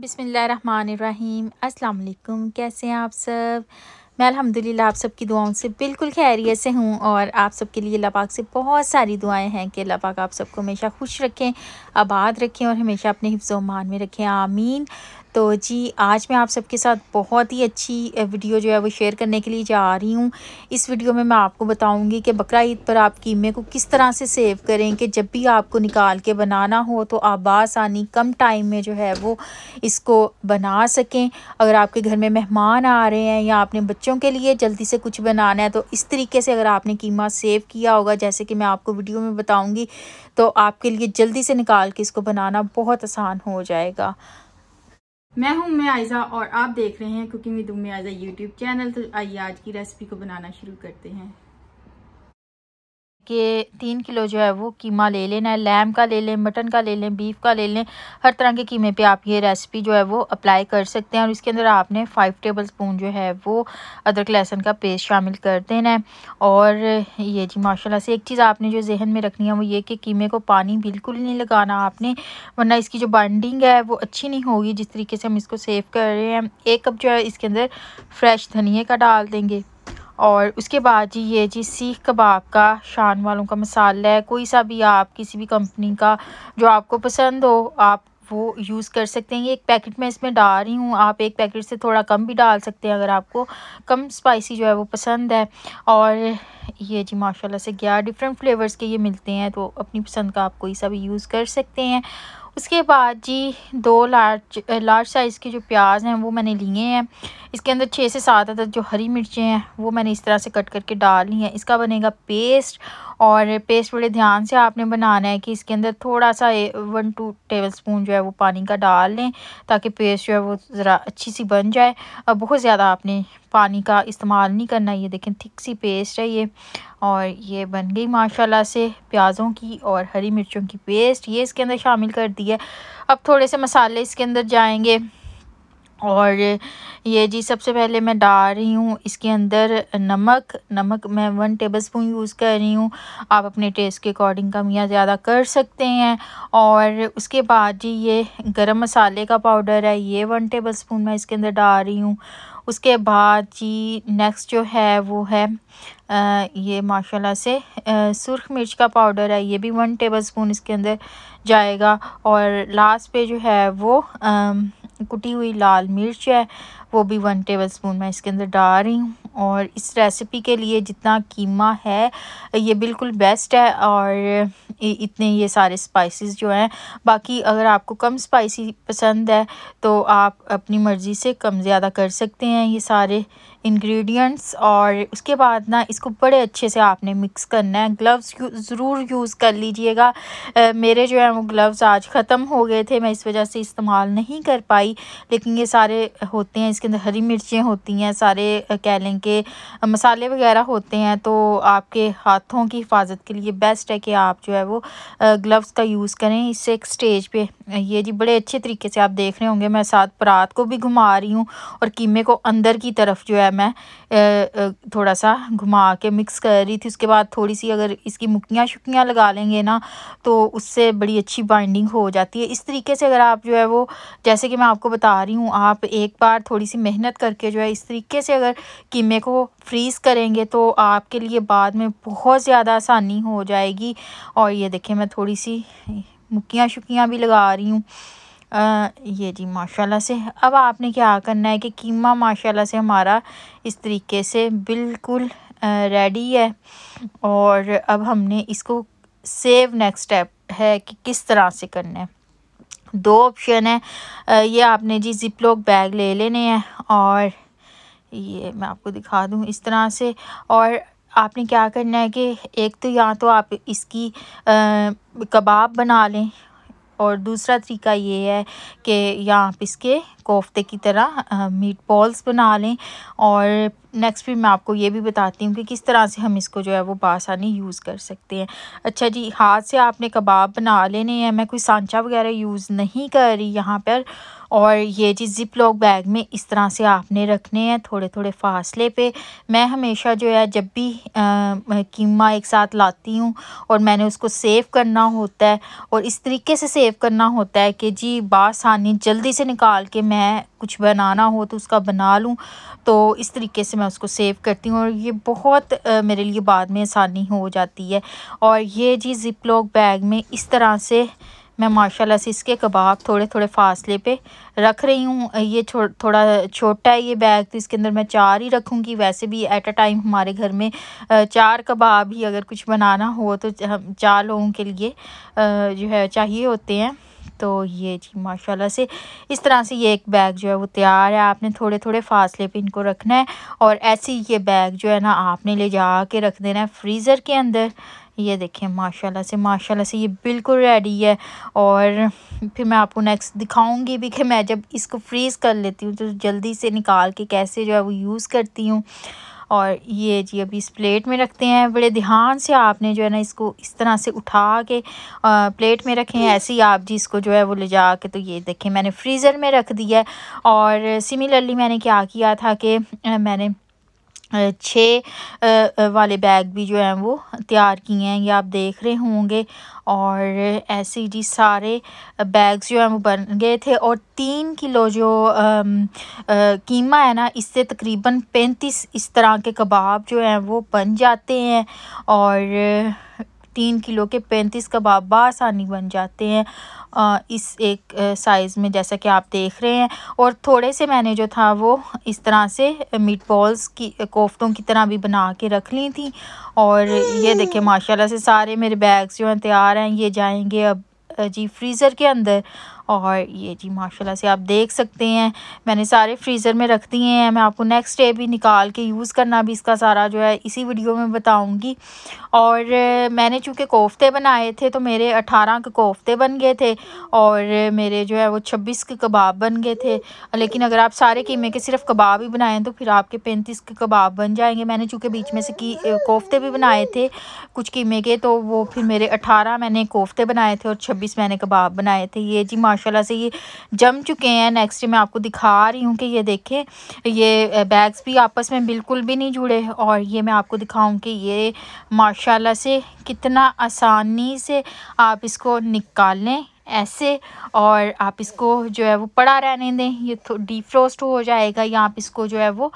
बिसमीम् अल्लाम कैसे हैं आप सब मैं अल्हम्दुलिल्लाह आप सबकी दुआओं से बिल्कुल खैरियत से हूँ और आप सबके लिए अल्लाह पाक से बहुत सारी दुआएं हैं कि अल्लाह पाक आप सबको हमेशा खुश रखें आबाद रखें और हमेशा अपने हिफ्ज़ मान में रखें आमीन तो जी आज मैं आप सबके साथ बहुत ही अच्छी वीडियो जो है वो शेयर करने के लिए जा रही हूँ इस वीडियो में मैं आपको बताऊँगी कि बकरा ईद पर आप कीमे को किस तरह से सेव करें कि जब भी आपको निकाल के बनाना हो तो आप बासानी कम टाइम में जो है वो इसको बना सकें अगर आपके घर में मेहमान आ रहे हैं या आपने बच्चों के लिए जल्दी से कुछ बनाना है तो इस तरीके से अगर आपने कीमा सेव किया होगा जैसे कि मैं आपको वीडियो में बताऊँगी तो आपके लिए जल्दी से निकाल के इसको बनाना बहुत आसान हो जाएगा मैं हूं मैं आयजा और आप देख रहे हैं cooking with Umme Aiza YouTube channel तो आइए आज की रेसिपी को बनाना शुरू करते हैं के तीन किलो जो है वो कीमा ले लेना है लैम का ले लें मटन का ले लें बीफ का ले लें हर तरह के कीमे पे आप ये रेसिपी जो है वो अप्लाई कर सकते हैं और इसके अंदर आपने फ़ाइव टेबल स्पून जो है वो अदरक लहसुन का पेस्ट शामिल कर देना है और ये जी माशाल्लाह से एक चीज़ आपने जो जहन में रखनी है वो ये कि कीमे को पानी बिल्कुल नहीं लगाना आपने वरना इसकी जो बाइंडिंग है वो अच्छी नहीं होगी जिस तरीके से हम इसको सेव कर रहे हैं एक कप जो है इसके अंदर फ्रेश धनिए का डाल देंगे और उसके बाद जी ये जी सीख कबाब का शान वालों का मसाला है कोई सा भी आप किसी भी कंपनी का जो आपको पसंद हो आप वो यूज़ कर सकते हैं ये एक पैकेट में इसमें डाल रही हूँ आप एक पैकेट से थोड़ा कम भी डाल सकते हैं अगर आपको कम स्पाइसी जो है वो पसंद है और ये जी माशाल्लाह से ग्यारह डिफरेंट फ्लेवर्स के ये मिलते हैं तो अपनी पसंद का आप कोई सा भी यूज़ कर सकते हैं उसके बाद जी दो लार्ज लार्ज साइज़ के जो प्याज हैं वो मैंने लिए हैं इसके अंदर छः से सात अदर जो हरी मिर्चें हैं वो मैंने इस तरह से कट करके डाल ली हैं इसका बनेगा पेस्ट और पेस्ट बड़े ध्यान से आपने बनाना है कि इसके अंदर थोड़ा सा वन टू टेबल स्पून जो है वो पानी का डाल लें ताकि पेस्ट जो है वो ज़रा अच्छी सी बन जाए और बहुत ज़्यादा आपने पानी का इस्तेमाल नहीं करना ये देखें थिक सी पेस्ट है ये और ये बन गई माशाल्लाह से प्याज़ों की और हरी मिर्चों की पेस्ट ये इसके अंदर शामिल कर दी है अब थोड़े से मसाले इसके अंदर जाएंगे और ये जी सबसे पहले मैं डाल रही हूँ इसके अंदर नमक नमक मैं वन टेबल स्पून यूज़ कर रही हूँ आप अपने टेस्ट के अकॉर्डिंग कम या ज़्यादा कर सकते हैं और उसके बाद जी ये गरम मसाले का पाउडर है ये वन टेबल स्पून मैं इसके अंदर डाल रही हूँ उसके बाद जी नेक्स्ट जो है वो है आ, ये माशाल्लाह से सुरख मिर्च का पाउडर है ये भी वन टेबल स्पून इसके अंदर जाएगा और लास्ट पे जो है वो आ, कुटी हुई लाल मिर्च है वो भी वन टेबल स्पून मैं इसके अंदर डाल रही हूँ और इस रेसिपी के लिए जितना कीमा है ये बिल्कुल बेस्ट है और इतने ये सारे स्पाइसेस जो हैं बाकी अगर आपको कम स्पाइसी पसंद है तो आप अपनी मर्ज़ी से कम ज़्यादा कर सकते हैं ये सारे इंग्रेडिएंट्स और उसके बाद ना इसको बड़े अच्छे से आपने मिक्स करना है ग्लव्स ज़रूर यूज़ कर लीजिएगा मेरे जो है वो ग्लव्स आज ख़त्म हो गए थे मैं इस वजह से इस्तेमाल नहीं कर पाई लेकिन ये सारे होते हैं इसके अंदर हरी मिर्चें होती हैं सारे कह लें कि मसाले वगैरह होते हैं तो आपके हाथों की हिफाजत के लिए बेस्ट है कि आप जो है वो ग्लव्स का यूज़ करें इससे एक स्टेज पर ये जी बड़े अच्छे तरीके से आप देख रहे होंगे मैं साथ परात को भी घुमा रही हूँ और कीमे को अंदर की तरफ जो है मैं थोड़ा सा घुमा के मिक्स कर रही थी उसके बाद थोड़ी सी अगर इसकी मुक्तियाँ शुक्तियाँ लगा लेंगे ना तो उससे बड़ी अच्छी बाइंडिंग हो जाती है इस तरीके से अगर आप जो है वो जैसे कि मैं आपको बता रही हूँ आप एक बार थोड़ी सी मेहनत करके जो है इस तरीके से अगर कीमे को फ्रीज़ करेंगे तो आपके लिए बाद में बहुत ज़्यादा आसानी हो जाएगी और ये देखें मैं थोड़ी सी मुक्कियाँ शुक्कियाँ भी लगा रही हूँ ये जी माशाल्लाह से अब आपने क्या करना है कि कीमा माशाल्लाह से हमारा इस तरीके से बिल्कुल रेडी है और अब हमने इसको सेव नेक्स्ट स्टेप है कि किस तरह से करना है दो ऑप्शन है ये आपने जी जिप लॉक बैग ले लेने हैं और ये मैं आपको दिखा दूँ इस तरह से और आपने क्या करना है कि एक तो या तो आप इसकी कबाब बना लें और दूसरा तरीका ये है कि या आप इसके कोफ्ते की तरह मीट बॉल्स बना लें और नेक्स्ट फिर मैं आपको ये भी बताती हूँ कि किस तरह से हम इसको जो है वो बासानी यूज़ कर सकते हैं अच्छा जी हाथ से आपने कबाब बना लेने हैं मैं कोई सांचा वगैरह यूज़ नहीं कर रही यहाँ पर और ये जी ज़िप लॉक बैग में इस तरह से आपने रखने हैं थोड़े थोड़े फासले पे मैं हमेशा जो है जब भी कीमा एक साथ लाती हूँ और मैंने उसको सेव करना होता है और इस तरीके से सेव करना होता है कि जी बासानी जल्दी से निकाल के मैं कुछ बनाना हो तो उसका बना लूँ तो इस तरीके से मैं उसको सेव करती हूँ और ये बहुत मेरे लिए बाद में आसानी हो जाती है और ये जी ज़िप लॉक बैग में इस तरह से मैं माशाल्लाह से इसके कबाब थोड़े थोड़े फासले पे रख रही हूँ ये छो, थोड़ा छोटा है ये बैग तो इसके अंदर मैं चार ही रखूँगी वैसे भी एट अ टाइम हमारे घर में चार कबाब ही अगर कुछ बनाना हो तो हम चार लोगों के लिए जो है चाहिए होते हैं तो ये जी माशाल्लाह से इस तरह से ये एक बैग जो है वो तैयार है आपने थोड़े थोड़े फासले पे इनको रखना है और ऐसे ही ये बैग जो है ना आपने ले जा के रख देना है फ्रीज़र के अंदर ये देखें माशाल्लाह से माशाल्लाह से ये बिल्कुल रेडी है और फिर मैं आपको नेक्स्ट दिखाऊंगी भी कि मैं जब इसको फ्रीज़ कर लेती हूँ तो जल्दी से निकाल के कैसे जो है वो यूज़ करती हूँ और ये जी अभी इस प्लेट में रखते हैं बड़े ध्यान से आपने जो है ना इसको इस तरह से उठा के प्लेट में रखें ऐसे ही आप जी इसको जो है वो ले जा के तो ये देखें मैंने फ्रीज़र में रख दिया है और सिमिलरली मैंने क्या किया था कि मैंने छः वाले बैग भी जो हैं वो तैयार किए हैं ये आप देख रहे होंगे और ऐसे ही जी सारे बैग्स जो हैं वो बन गए थे और तीन किलो जो कीमा है ना इससे तकरीबन पैंतीस इस तरह के कबाब जो हैं वो बन जाते हैं और तीन किलो के पैंतीस कबाब आसानी बन जाते हैं इस एक साइज़ में जैसा कि आप देख रहे हैं और थोड़े से मैंने जो था वो इस तरह से मीट बॉल्स की कोफ्तों की तरह भी बना के रख ली थी और ये देखे माशाल्लाह से सारे मेरे बैग्स जो हैं तैयार हैं ये जाएंगे अब जी फ्रीज़र के अंदर और ये जी माशाल्लाह से आप देख सकते हैं मैंने सारे फ्रीज़र में रख दिए हैं मैं आपको नेक्स्ट डे भी निकाल के यूज़ करना भी इसका सारा जो है इसी वीडियो में बताऊँगी और मैंने चूँकि कोफ्ते बनाए थे तो मेरे अठारह के कोफ्ते बन गए थे और मेरे जो है वो छब्बीस के कबाब बन गए थे लेकिन अगर आप सारे कीमे के सिर्फ कबाब ही बनाएं तो फिर आपके पैंतीस के कबाब बन जाएंगे मैंने चूँकि बीच में से की कोफ्ते भी बनाए थे कुछ कीमे के तो वो फिर मेरे अठारह मैंने कोफ्ते बनाए थे और छब्बीस मैंने कबाब बनाए थे ये जी माशाल्लाह से ये जम चुके हैं नेक्स्ट मैं आपको दिखा रही हूँ कि ये देखें ये बैग्स भी आपस में बिल्कुल भी नहीं जुड़े और ये मैं आपको दिखाऊँ कि ये माशाल्लाह से कितना आसानी से आप इसको निकालें ऐसे और आप इसको जो है वो पड़ा रहने दें ये डीफ्रोस्ट हो जाएगा या आप इसको जो है वो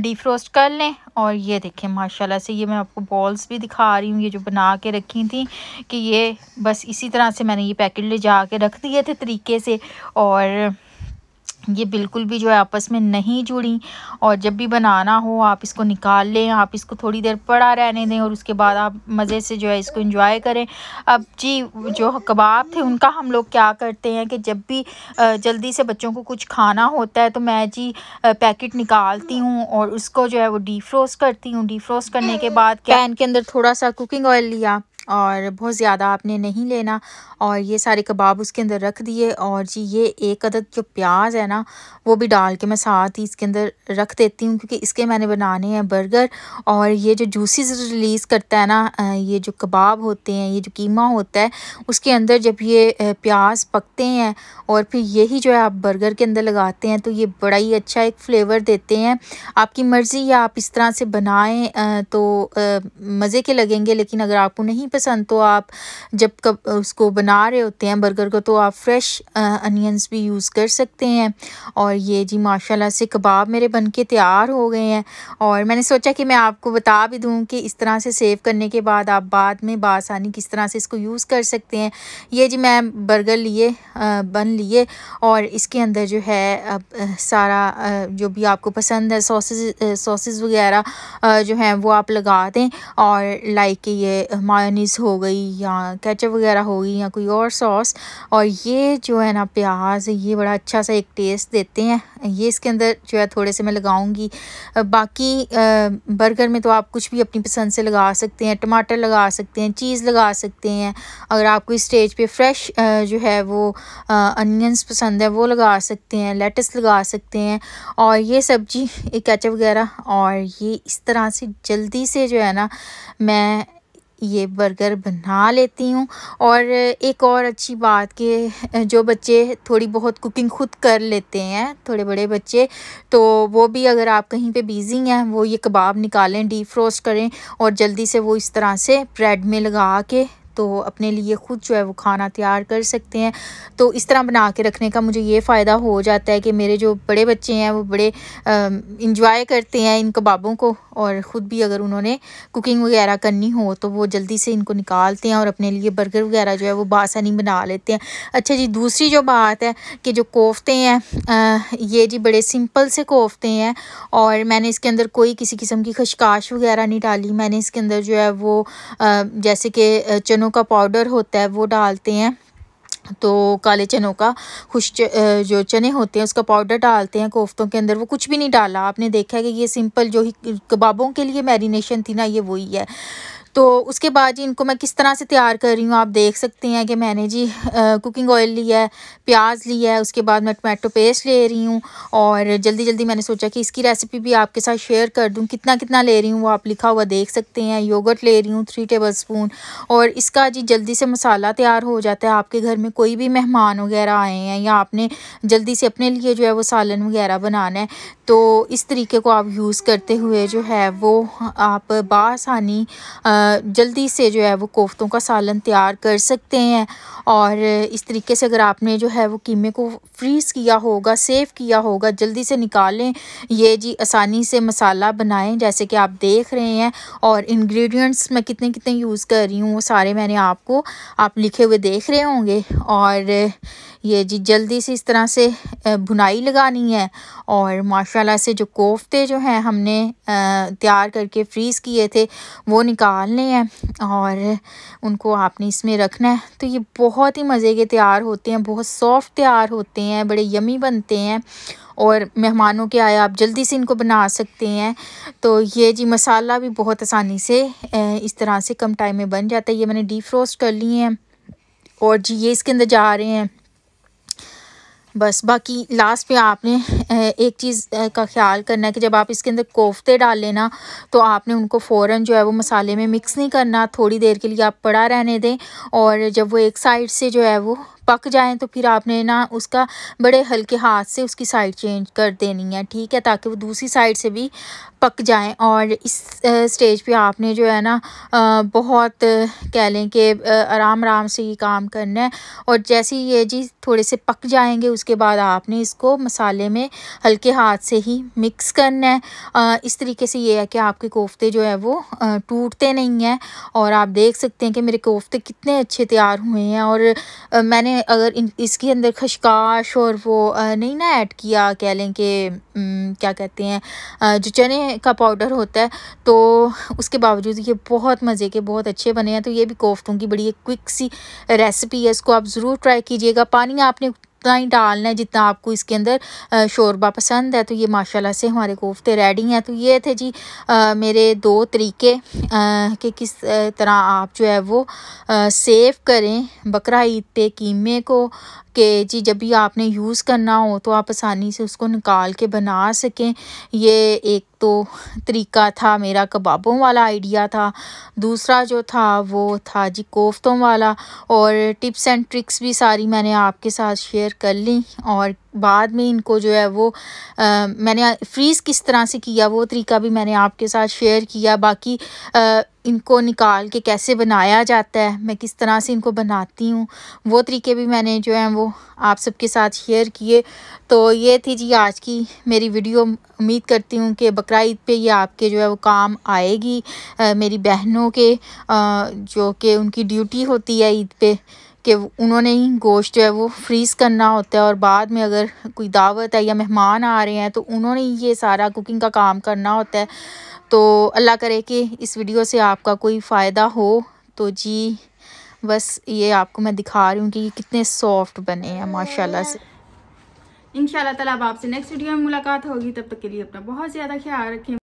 डीफ्रोस्ट कर लें और ये देखें माशाल्लाह से ये मैं आपको बॉल्स भी दिखा रही हूँ ये जो बना के रखी थी कि ये बस इसी तरह से मैंने ये पैकेट ले जा के रख दिए थे तरीके से और ये बिल्कुल भी जो है आपस में नहीं जुड़ी और जब भी बनाना हो आप इसको निकाल लें आप इसको थोड़ी देर पड़ा रहने दें और उसके बाद आप मज़े से जो है इसको इंजॉय करें अब जी जो कबाब थे उनका हम लोग क्या करते हैं कि जब भी जल्दी से बच्चों को कुछ खाना होता है तो मैं जी पैकेट निकालती हूँ और उसको जो है वो डीफ्रोस्ट करती हूँ डीफ्रोस्ट करने के बाद पैन के अंदर थोड़ा सा कुकिंग ऑयल लिया और बहुत ज़्यादा आपने नहीं लेना और ये सारे कबाब उसके अंदर रख दिए और जी ये एक अदद जो प्याज है ना वो भी डाल के मैं साथ ही इसके अंदर रख देती हूँ क्योंकि इसके मैंने बनाने हैं बर्गर और ये जो जूसेस रिलीज़ करता है ना ये जो कबाब होते हैं ये जो कीमा होता है उसके अंदर जब ये प्याज पकते हैं और फिर यही जो है आप बर्गर के अंदर लगाते हैं तो ये बड़ा ही अच्छा एक फ्लेवर देते हैं आपकी मर्ज़ी या आप इस तरह से बनाएँ तो मज़े के लगेंगे लेकिन अगर आपको नहीं पसंद तो आप जब कब उसको बना रहे होते हैं बर्गर को तो आप फ्रेश अनियंस भी यूज़ कर सकते हैं और ये जी माशाल्लाह से कबाब मेरे बन के तैयार हो गए हैं और मैंने सोचा कि मैं आपको बता भी दूँ कि इस तरह से सेव करने के बाद आप बाद में बासानी किस तरह से इसको यूज़ कर सकते हैं ये जी मैं बर्गर लिए बन लिए और इसके अंदर जो है अब सारा जो भी आपको पसंद है सॉसेज सॉसेज वगैरह जो हैं वो आप लगा दें और लाइक ये मायोनीज मेयोनीज़ हो गई या केचप वगैरह हो गई या कोई और सॉस और ये जो है ना प्याज ये बड़ा अच्छा सा एक टेस्ट देते हैं ये इसके अंदर जो है थोड़े से मैं लगाऊंगी बाकी बर्गर में तो आप कुछ भी अपनी पसंद से लगा सकते हैं टमाटर लगा सकते हैं चीज़ लगा सकते हैं अगर आपको इस स्टेज पे फ्रेश जो है वो अनियंस पसंद है वो लगा सकते हैं लेटस लगा सकते हैं और ये सब्जी कैचअप वगैरह और ये इस तरह से जल्दी से जो है ना मैं ये बर्गर बना लेती हूँ और एक और अच्छी बात कि जो बच्चे थोड़ी बहुत कुकिंग खुद कर लेते हैं थोड़े बड़े बच्चे तो वो भी अगर आप कहीं पे बिज़ी हैं वो ये कबाब निकालें डीप फ्रोस्ट करें और जल्दी से वो इस तरह से ब्रेड में लगा के तो अपने लिए खुद जो है वो खाना तैयार कर सकते हैं तो इस तरह बना के रखने का मुझे ये फ़ायदा हो जाता है कि मेरे जो बड़े बच्चे हैं वो बड़े इंजॉय करते हैं इन कबाबों को और ख़ुद भी अगर उन्होंने कुकिंग वगैरह करनी हो तो वो जल्दी से इनको निकालते हैं और अपने लिए बर्गर वगैरह जो है वो बासानी बना लेते हैं अच्छा जी दूसरी जो बात है कि जो कोफ्ते हैं ये जी बड़े सिंपल से कोफ्ते हैं और मैंने इसके अंदर कोई किसी किस्म की खशकाश वगैरह नहीं डाली मैंने इसके अंदर जो है वो जैसे कि चनों का पाउडर होता है वो डालते हैं तो काले चनों का खुश जो चने होते हैं उसका पाउडर डालते हैं कोफ्तों के अंदर वो कुछ भी नहीं डाला आपने देखा है कि ये सिंपल जो ही कबाबों के लिए मैरिनेशन थी ना ये वही है तो उसके बाद जी इनको मैं किस तरह से तैयार कर रही हूँ आप देख सकते हैं कि मैंने जी आ, कुकिंग ऑयल लिया है प्याज लिया है उसके बाद मैं टमाटो पेस्ट ले रही हूँ और जल्दी जल्दी मैंने सोचा कि इसकी रेसिपी भी आपके साथ शेयर कर दूँ कितना कितना ले रही हूँ वो आप लिखा हुआ देख सकते हैं योगट ले रही हूँ थ्री टेबल स्पून और इसका जी जल्दी से मसाला तैयार हो जाता है आपके घर में कोई भी मेहमान वगैरह आए हैं या आपने जल्दी से अपने लिए जो है वो सालन वगैरह बनाना है तो इस तरीके को आप यूज़ करते हुए जो है वो आप बासानी जल्दी से जो है वो कोफ्तों का सालन तैयार कर सकते हैं और इस तरीके से अगर आपने जो है वो कीमे को फ्रीज़ किया होगा सेव किया होगा जल्दी से निकालें ये जी आसानी से मसाला बनाएं जैसे कि आप देख रहे हैं और इंग्रेडिएंट्स मैं कितने कितने यूज़ कर रही हूँ वो सारे मैंने आपको आप लिखे हुए देख रहे होंगे और ये जी जल्दी से इस तरह से बुनाई लगानी है और माशाल्लाह से जो कोफ्ते जो हैं हमने तैयार करके फ्रीज़ किए थे वो निकालने हैं और उनको आपने इसमें रखना है तो ये बहुत ही मज़े के तैयार होते हैं बहुत सॉफ्ट तैयार होते हैं बड़े यमी बनते हैं और मेहमानों के आए आप जल्दी से इनको बना सकते हैं तो ये जी मसाला भी बहुत आसानी से इस तरह से कम टाइम में बन जाता है ये मैंने डी फ्रोस्ट कर लिए हैं और जी ये इसके अंदर जा रहे हैं बस बाकी लास्ट पे आपने एक चीज़ का ख्याल करना है कि जब आप इसके अंदर कोफ्ते डाल लेना तो आपने उनको फ़ौर जो है वो मसाले में मिक्स नहीं करना थोड़ी देर के लिए आप पड़ा रहने दें और जब वो एक साइड से जो है वो पक जाएं तो फिर आपने ना उसका बड़े हल्के हाथ से उसकी साइड चेंज कर देनी है ठीक है ताकि वो दूसरी साइड से भी पक जाएं और इस स्टेज पे आपने जो है ना बहुत कह लें कि आराम आराम से ये काम करना है और जैसे ये जी थोड़े से पक जाएंगे उसके बाद आपने इसको मसाले में हल्के हाथ से ही मिक्स करना है इस तरीके से ये है कि आपके कोफ्ते जो है वो टूटते नहीं हैं और आप देख सकते हैं कि मेरे कोफ्ते कितने अच्छे तैयार हुए हैं और मैंने अगर इन इसके अंदर खशकाश और वो नहीं ना ऐड किया कह लें कि क्या कहते हैं जो चने का पाउडर होता है तो उसके बावजूद ये बहुत मज़े के बहुत अच्छे बने हैं तो ये भी कोफ्तों की बड़ी एक क्विक सी रेसिपी है इसको आप ज़रूर ट्राई कीजिएगा पानी आपने उतना ही डालना है जितना आपको इसके अंदर शोरबा पसंद है तो ये माशाल्लाह से हमारे कोफ्ते रेडी हैं तो ये थे जी आ, मेरे दो तरीके कि किस तरह आप जो है वो सेव करें बकरा ईद पे कीमे को कि जी जब भी आपने यूज़ करना हो तो आप आसानी से उसको निकाल के बना सकें ये एक तो तरीका था मेरा कबाबों वाला आइडिया था दूसरा जो था वो था जी कोफ्तों वाला और टिप्स एंड ट्रिक्स भी सारी मैंने आपके साथ शेयर कर ली और बाद में इनको जो है वो आ, मैंने फ्रीज़ किस तरह से किया वो तरीका भी मैंने आपके साथ शेयर किया बाकी आ, इनको निकाल के कैसे बनाया जाता है मैं किस तरह से इनको बनाती हूँ वो तरीके भी मैंने जो है वो आप सबके साथ शेयर किए तो ये थी जी आज की मेरी वीडियो उम्मीद करती हूँ कि बकर ईद पर ये आपके जो है वो काम आएगी आ, मेरी बहनों के आ, जो कि उनकी ड्यूटी होती है ईद पे कि उन्होंने ही गोश्त जो है वो फ्रीज़ करना होता है और बाद में अगर कोई दावत है या मेहमान आ रहे हैं तो उन्होंने ये सारा कुकिंग का काम करना होता है तो अल्लाह करे कि इस वीडियो से आपका कोई फ़ायदा हो तो जी बस ये आपको मैं दिखा रही हूँ कि ये कितने सॉफ्ट बने हैं माशाल्लाह से इन ताला अब आपसे नेक्स्ट वीडियो में मुलाकात होगी तब तक के लिए अपना बहुत ज़्यादा ख्याल रखें